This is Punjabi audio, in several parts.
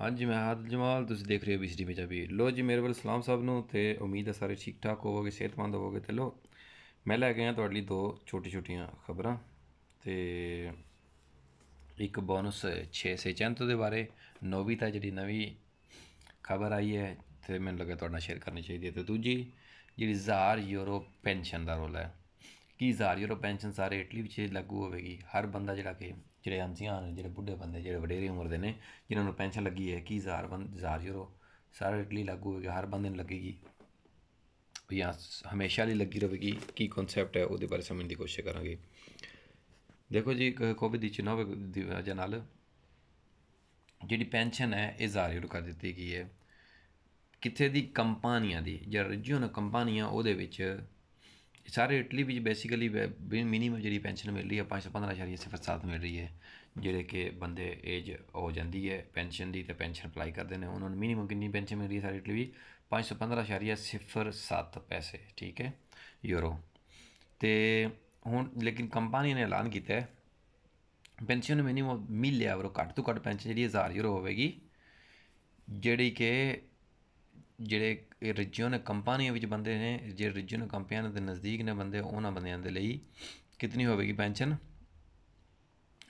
ਹਾਂਜੀ ਮੈਂ ਆਦਿਲ ਜਮਾਲ ਤੁਸੀਂ ਦੇਖ ਰਹੇ ਹੋ ਬਿਜਲੀ ਵੀ ਲੋ ਜੀ ਮੇਰੇ ਵੱਲ ਸਲਾਮ ਸਾਹਿਬ ਨੂੰ ਤੇ ਉਮੀਦ ਹੈ ਸਾਰੇ ਠੀਕ ਠਾਕ ਹੋਵੋਗੇ ਸਿਹਤਮੰਦ ਹੋਵੋਗੇ ਤੇ ਲੋ ਮੈਂ ਲੈ ਕੇ ਆਇਆ ਤੁਹਾਡੇ ਲਈ ਦੋ ਛੋਟੀ ਛੋਟੀਆਂ ਖਬਰਾਂ ਤੇ ਇੱਕ ਬੋਨਸ 6 ਸੇ ਚੰਤ ਦੇ ਬਾਰੇ ਨੋਵੀ ਤਾਂ ਜਿਹੜੀ ਨਵੀਂ ਖਬਰ ਆਈ ਹੈ ਤੇ ਮੈਨੂੰ ਲੱਗਾ ਤੁਹਾਡਾ ਸ਼ੇਅਰ ਕਰਨੀ ਚਾਹੀਦੀ ਹੈ ਤੇ ਦੂਜੀ ਜਿਹੜੀ 1000 ਯੂਰੋ ਪੈਨਸ਼ਨ ਦਾ ਰੋਲ ਹੈ ਕੀ ਹਜ਼ਾਰ ਯੂਰੋ ਪੈਨਸ਼ਨ ਸਾਰੇ ਇਟਲੀ ਵਿੱਚ ਲਾਗੂ ਹੋਵੇਗੀ ਹਰ ਬੰਦਾ ਜਿਹੜਾ ਕਿ ਜਿਹੜੇ ਅੰਸੀਆਂ ਨੇ ਜਿਹੜੇ ਬੁੱਢੇ ਬੰਦੇ ਜਿਹੜੇ ਵਡੇਰੀ ਉਮਰ ਦੇ ਨੇ ਜਿਨ੍ਹਾਂ ਨੂੰ ਪੈਨਸ਼ਨ ਲੱਗੀ ਹੈ ਕੀ ਹਜ਼ਾਰ ਹਜ਼ਾਰ ਯੂਰੋ ਸਾਰੇ ਇਟਲੀ ਲਾਗੂ ਹੋਵੇਗਾ ਹਰ ਬੰਦੇ ਨੂੰ ਲੱਗੇਗੀ ਜਾਂ ਹਮੇਸ਼ਾ ਲਈ ਲੱਗੀ ਰਹੇਗੀ ਕੀ ਕਨਸੈਪਟ ਹੈ ਉਹਦੇ ਬਾਰੇ ਸਮਝਣ ਦੀ ਕੋਸ਼ਿਸ਼ ਕਰਾਂਗੇ ਦੇਖੋ ਜੀ ਕੋਵਿਡ ਦੀ ਚਨਾਵ ਦੀ ਵਜ੍ਹਾ ਨਾਲ ਜਿਹੜੀ ਪੈਨਸ਼ਨ ਹੈ ਇਹ ਯੂਰੋ ਕਰ ਦਿੱਤੀ ਗਈ ਹੈ ਕਿੱਥੇ ਦੀ ਕੰਪਨੀਆਂ ਦੀ ਜਾਂ ਕੰਪਨੀਆਂ ਉਹਦੇ ਵਿੱਚ ਸਾਰੇ ਇਟਲੀ ਵਿੱਚ ਬੇਸਿਕਲੀ ਮਿਨੀਮਮ ਜਿਹੜੀ ਪੈਨਸ਼ਨ ਮਿਲ ਰਹੀ ਹੈ 515.07 ਮਿਲ ਰਹੀ ਹੈ ਜਿਹੜੇ ਕਿ ਬੰਦੇ ਏਜ ਹੋ ਜਾਂਦੀ ਹੈ ਪੈਨਸ਼ਨ ਦੀ ਤੇ ਪੈਨਸ਼ਨ ਅਪਲਾਈ ਕਰਦੇ ਨੇ ਉਹਨਾਂ ਨੂੰ ਮਿਨੀਮਮ ਕਿੰਨੀ ਪੈਨਸ਼ਨ ਮਿਲ ਰਹੀ ਹੈ ਸਾਰੇ ਇਟਲੀ ਵਿੱਚ 515.07 ਪੈਸੇ ਠੀਕ ਹੈ ਯੂਰੋ ਤੇ ਹੁਣ ਲੇਕਿਨ ਕੰਪਨੀ ਨੇ ਐਲਾਨ ਕੀਤਾ ਹੈ ਪੈਨਸ਼ਨ ਮਿਨੀਮਮ 1000 ਯੂਰੋ ਘੱਟ ਤੋਂ ਘੱਟ ਪੈਨਸ਼ਨ ਜਿਹੜੀ 1000 ਯੂਰੋ ਹੋਵੇਗੀ ਜਿਹੜੀ ਕਿ ਜਿਹੜੇ ਰੀਜਨ ਕੰਪਨੀਆਂ ਵਿੱਚ ਬੰਦੇ ਨੇ ਜਿਹੜੇ ਰੀਜਨ ਕੰਪਨੀਆਂ ਦੇ ਨਜ਼ਦੀਕ ਨੇ ਬੰਦੇ ਉਹਨਾਂ ਬੰਦਿਆਂ ਦੇ ਲਈ ਕਿੰਨੀ ਹੋਵੇਗੀ ਪੈਨਸ਼ਨ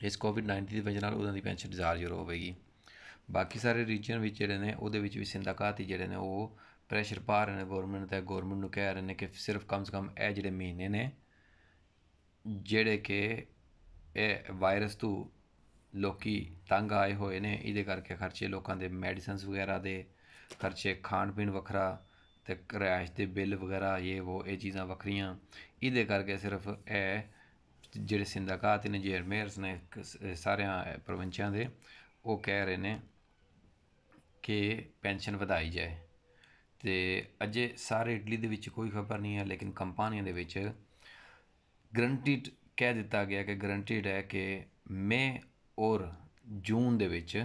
ਇਸ ਕੋਵਿਡ-19 ਦੀ ਵਜ੍ਹਾ ਨਾਲ ਉਹਨਾਂ ਦੀ ਪੈਨਸ਼ਨ 1000 ਯੂਰੋ ਹੋਵੇਗੀ ਬਾਕੀ ਸਾਰੇ ਰੀਜਨ ਵਿੱਚ ਜਿਹੜੇ ਨੇ ਉਹਦੇ ਵਿੱਚ ਵੀ ਸਿੰਦਾਕਾਤ ਹੀ ਜਿਹੜੇ ਨੇ ਉਹ ਪ੍ਰੈਸ਼ਰ ਪਾ ਰਹੇ ਨੇ ਗਵਰਨਮੈਂਟ ਤੇ ਗਵਰਨਮੈਂਟ ਨੂੰ ਕਹਿ ਰਹੇ ਨੇ ਕਿ ਸਿਰਫ ਕਮ ਕਮ ਇਹ ਜਿਹੜੇ ਮਹੀਨੇ ਨੇ ਜਿਹੜੇ ਕਿ ਇਹ ਵਾਇਰਸ ਤੋਂ ਲੋਕੀ ਤੰਗ ਆਏ ਹੋਏ ਨੇ ਇਹਦੇ ਕਰਕੇ ਖਰਚੇ ਲੋਕਾਂ ਦੇ ਮੈਡੀਸਿਨਸ ਵਗੈਰਾ ਦੇ ਖਰਚੇ ਖਾਣ ਪੀਣ ਵੱਖਰਾ ਤੇ ਕਿਰਾਇਸ਼ ਦੇ ਬਿੱਲ ਵਗੈਰਾ ਇਹ ਉਹ ਇਹ ਚੀਜ਼ਾਂ ਵੱਖਰੀਆਂ ਇਹਦੇ ਕਰਕੇ ਸਿਰਫ ਇਹ ਜਿਹੜੇ ਸਿੰਦਾਕਾਤ ਨੇ ਜੇਰ ਮੇਅਰਸ ਨੇ ਸਾਰਿਆਂ ਪ੍ਰਵਿੰਚਾਂ ਦੇ ਉਹ ਕਹਿ ਰਹੇ ਨੇ ਕਿ ਪੈਨਸ਼ਨ ਵਧਾਈ ਜਾਏ ਤੇ ਅਜੇ ਸਾਰੇ ਇਟਲੀ ਦੇ ਵਿੱਚ ਕੋਈ ਖਬਰ ਨਹੀਂ ਹੈ ਲੇਕਿਨ ਕੰਪਨੀਆਂ ਦੇ ਵਿੱਚ ਗਰੰਟੀਡ ਕਹਿ ਦਿੱਤਾ ਗਿਆ ਕਿ ਗਰੰਟੀਡ ਹੈ ਕਿ ਮੇ ਔਰ ਜੂਨ ਦੇ ਵਿੱਚ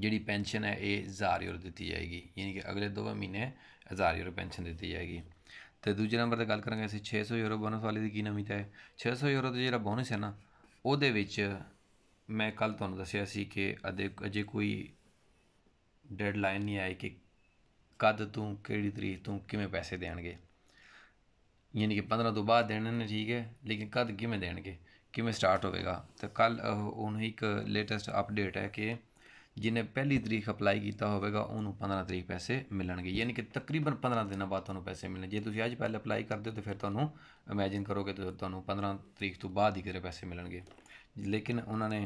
ਜਿਹੜੀ ਪੈਨਸ਼ਨ ਹੈ ਇਹ 1000 ਯੂਰੋ ਦਿੱਤੀ ਜਾਏਗੀ ਯਾਨੀ ਕਿ ਅਗਲੇ ਦੋਵੇਂ ਮਹੀਨੇ 1000 ਯੂਰੋ ਪੈਨਸ਼ਨ ਦਿੱਤੀ ਜਾਏਗੀ ਤੇ ਦੂਜੇ ਨੰਬਰ ਤੇ ਗੱਲ ਕਰਾਂਗੇ ਅਸੀਂ 600 ਯੂਰੋ ਬੋਨਸ ਵਾਲੀ ਦੀ ਕੀ ਨਵੀਤਾ ਹੈ 600 ਯੂਰੋ ਦਾ ਜਿਹੜਾ ਬੋਨਸ ਹੈ ਨਾ ਉਹਦੇ ਵਿੱਚ ਮੈਂ ਕੱਲ ਤੁਹਾਨੂੰ ਦੱਸਿਆ ਸੀ ਕਿ ਅਦੇ ਅਜੇ ਕੋਈ ਡੈਡਲਾਈਨ ਨਹੀਂ ਆਈ ਕਿ ਕਦ ਤੋਂ ਕਿਹੜੀ ਤਰੀਕ ਤੋਂ ਕਿਵੇਂ ਪੈਸੇ ਦੇਣਗੇ ਯਾਨੀ ਕਿ 15 ਤੋਂ ਬਾਅਦ ਦੇਣੇ ਨੇ ਠੀਕ ਹੈ ਲੇਕਿਨ ਕਦ ਕਿਵੇਂ ਦੇਣਗੇ ਕਿਵੇਂ ਸਟਾਰਟ ਹੋਵੇਗਾ ਤੇ ਕੱਲ ਉਹਨੂੰ ਇੱਕ ਲੇਟੈਸਟ ਅਪਡੇਟ ਹੈ ਕਿ ਜਿਹਨੇ ਪਹਿਲੀ ਤਰੀਕ ਅਪਲਾਈ ਕੀਤਾ ਹੋਵੇਗਾ ਉਹਨੂੰ 15 ਤਰੀਕ ਪੈਸੇ ਮਿਲਣਗੇ ਯਾਨੀ ਕਿ ਤਕਰੀਬਨ 15 ਦਿਨਾਂ ਬਾਅਦ ਤੁਹਾਨੂੰ ਪੈਸੇ ਮਿਲਣਗੇ ਜੇ ਤੁਸੀਂ ਅੱਜ ਪਹਿਲੇ ਅਪਲਾਈ ਕਰਦੇ ਹੋ ਤਾਂ ਫਿਰ ਤੁਹਾਨੂੰ ਇਮੇਜਿਨ ਕਰੋਗੇ ਤਾਂ ਤੁਹਾਨੂੰ 15 ਤਰੀਕ ਤੋਂ ਬਾਅਦ ਹੀ ਕਿਰੇ ਪੈਸੇ ਮਿਲਣਗੇ ਲੇਕਿਨ ਉਹਨਾਂ ਨੇ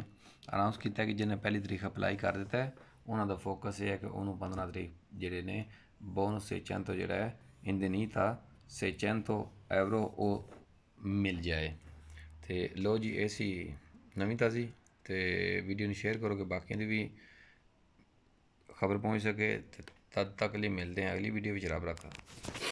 ਅਨਾਉਂਸ ਕੀਤਾ ਕਿ ਜਿਹਨੇ ਪਹਿਲੀ ਤਰੀਕ ਅਪਲਾਈ ਕਰ ਦਿੱਤਾ ਹੈ ਉਹਨਾਂ ਦਾ ਫੋਕਸ ਇਹ ਹੈ ਕਿ ਉਹਨੂੰ 15 ਤਰੀਕ ਜਿਹੜੇ ਨੇ ਬੋਨਸ ਸੇ ਤੋਂ ਜਿਹੜਾ ਹੈ ਇੰਦੇ ਨਹੀਂ ਤਾਂ ਸੇ ਚੰਦ ਤੋਂ ਐਵਰੋ ਉਹ ਮਿਲ ਜਾਏ ਤੇ ਲੋ ਜੀ ਐਸੀ ਨਵੀਂ ਤਾਜ਼ੀ ਤੇ ਵੀਡੀਓ ਨੂੰ ਸ਼ੇਅਰ ਕਰੋਗੇ ਬਾਕੀਆਂ ਦੇ ਵੀ ਖਬਰ ਪਹੁੰਚ ਸਕੇ ਤਦ ਤੱਕ ਲਈ ਮਿਲਦੇ ਹਾਂ ਅਗਲੀ ਵੀਡੀਓ ਵਿੱਚ ਰੱਬ ਰੱਖਾ